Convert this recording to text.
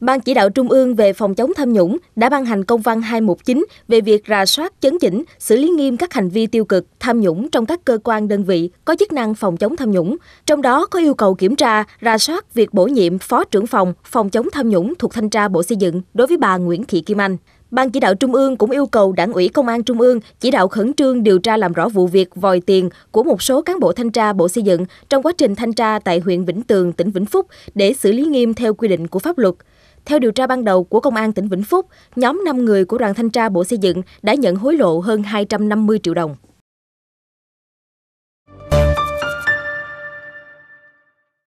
Ban chỉ đạo Trung ương về phòng chống tham nhũng đã ban hành công văn 219 về việc rà soát, chấn chỉnh, xử lý nghiêm các hành vi tiêu cực, tham nhũng trong các cơ quan đơn vị có chức năng phòng chống tham nhũng. Trong đó có yêu cầu kiểm tra, rà soát việc bổ nhiệm phó trưởng phòng phòng chống tham nhũng thuộc thanh tra Bộ Xây dựng đối với bà Nguyễn Thị Kim Anh. Ban chỉ đạo Trung ương cũng yêu cầu Đảng ủy Công an Trung ương chỉ đạo khẩn trương điều tra làm rõ vụ việc vòi tiền của một số cán bộ thanh tra Bộ Xây dựng trong quá trình thanh tra tại huyện Vĩnh Tường, tỉnh Vĩnh Phúc để xử lý nghiêm theo quy định của pháp luật. Theo điều tra ban đầu của Công an tỉnh Vĩnh Phúc, nhóm 5 người của đoàn thanh tra Bộ Xây dựng đã nhận hối lộ hơn 250 triệu đồng.